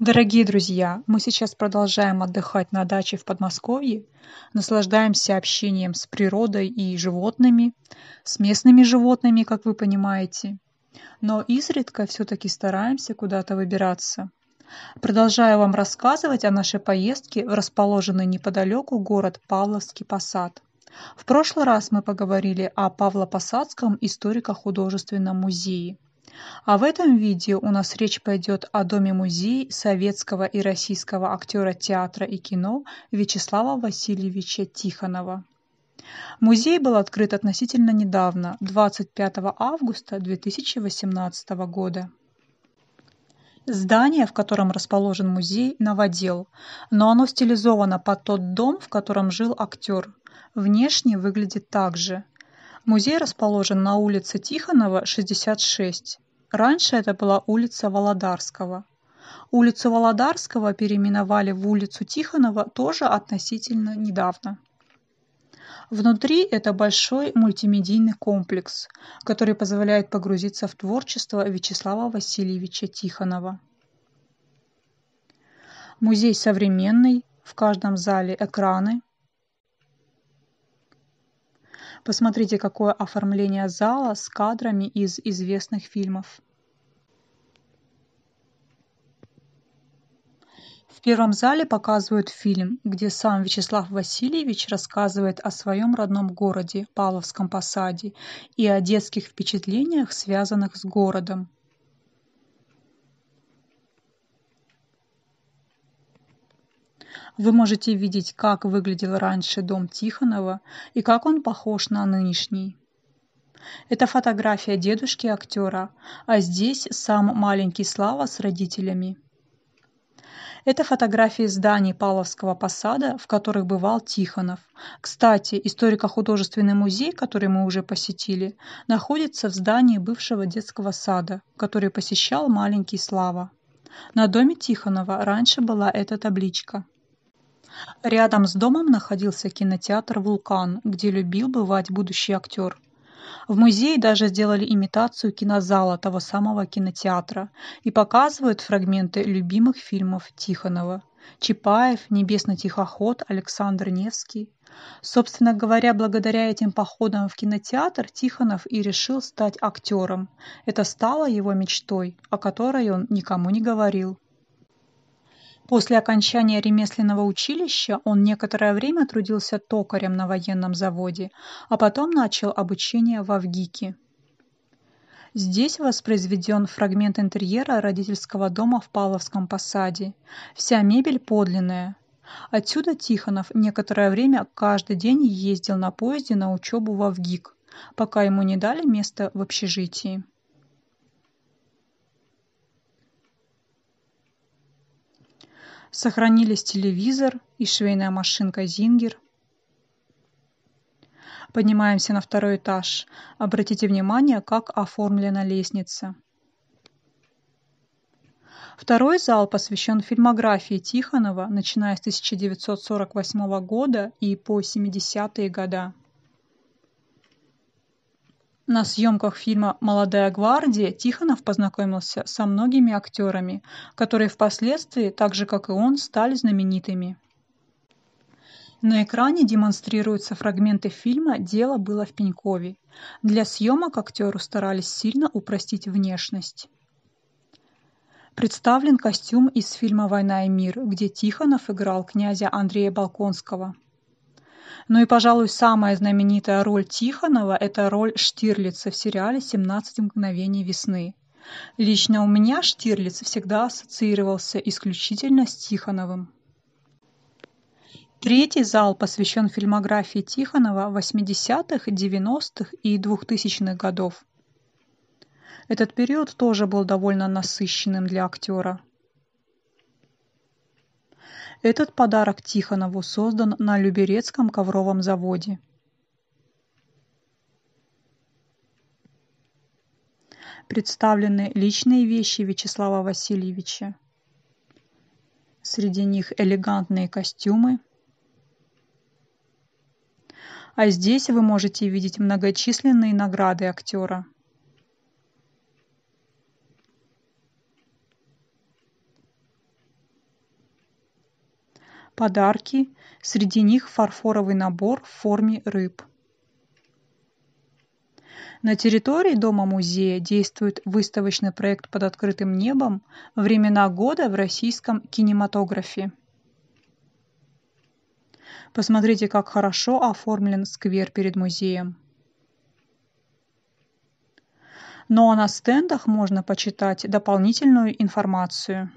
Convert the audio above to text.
Дорогие друзья, мы сейчас продолжаем отдыхать на даче в Подмосковье, наслаждаемся общением с природой и животными, с местными животными, как вы понимаете, но изредка все-таки стараемся куда-то выбираться. Продолжаю вам рассказывать о нашей поездке в расположенный неподалеку город Павловский Посад. В прошлый раз мы поговорили о Павлопосадском историко-художественном музее – а в этом видео у нас речь пойдет о Доме-музее советского и российского актера театра и кино Вячеслава Васильевича Тихонова. Музей был открыт относительно недавно, 25 августа 2018 года. Здание, в котором расположен музей, новодел, но оно стилизовано под тот дом, в котором жил актер. Внешне выглядит так же. Музей расположен на улице Тихонова, 66. Раньше это была улица Володарского. Улицу Володарского переименовали в улицу Тихонова тоже относительно недавно. Внутри это большой мультимедийный комплекс, который позволяет погрузиться в творчество Вячеслава Васильевича Тихонова. Музей современный, в каждом зале экраны, Посмотрите, какое оформление зала с кадрами из известных фильмов. В первом зале показывают фильм, где сам Вячеслав Васильевич рассказывает о своем родном городе, Павловском Посаде, и о детских впечатлениях, связанных с городом. вы можете видеть, как выглядел раньше дом Тихонова и как он похож на нынешний. Это фотография дедушки актера, а здесь сам маленький Слава с родителями. Это фотографии зданий Павловского посада, в которых бывал Тихонов. Кстати, историко-художественный музей, который мы уже посетили, находится в здании бывшего детского сада, который посещал маленький Слава. На доме Тихонова раньше была эта табличка – Рядом с домом находился кинотеатр «Вулкан», где любил бывать будущий актер. В музее даже сделали имитацию кинозала того самого кинотеатра и показывают фрагменты любимых фильмов Тихонова. Чапаев, Небесный тихоход, Александр Невский. Собственно говоря, благодаря этим походам в кинотеатр Тихонов и решил стать актером. Это стало его мечтой, о которой он никому не говорил. После окончания ремесленного училища он некоторое время трудился токарем на военном заводе, а потом начал обучение в Авгике. Здесь воспроизведен фрагмент интерьера родительского дома в Павловском посаде. Вся мебель подлинная. Отсюда Тихонов некоторое время каждый день ездил на поезде на учебу в Авгик, пока ему не дали место в общежитии. Сохранились телевизор и швейная машинка «Зингер». Поднимаемся на второй этаж. Обратите внимание, как оформлена лестница. Второй зал посвящен фильмографии Тихонова, начиная с 1948 года и по 70-е года. На съемках фильма «Молодая гвардия» Тихонов познакомился со многими актерами, которые впоследствии, так же как и он, стали знаменитыми. На экране демонстрируются фрагменты фильма «Дело было в Пенькове». Для съемок актеру старались сильно упростить внешность. Представлен костюм из фильма «Война и мир», где Тихонов играл князя Андрея Балконского – ну и, пожалуй, самая знаменитая роль Тихонова – это роль Штирлица в сериале «17 мгновений весны». Лично у меня Штирлиц всегда ассоциировался исключительно с Тихоновым. Третий зал посвящен фильмографии Тихонова 80-х, 90-х и 2000-х годов. Этот период тоже был довольно насыщенным для актера. Этот подарок Тихонову создан на Люберецком ковровом заводе. Представлены личные вещи Вячеслава Васильевича. Среди них элегантные костюмы. А здесь вы можете видеть многочисленные награды актера – подарки, среди них фарфоровый набор в форме рыб. На территории Дома-музея действует выставочный проект под открытым небом «Времена года в российском кинематографе». Посмотрите, как хорошо оформлен сквер перед музеем. Ну а на стендах можно почитать дополнительную информацию.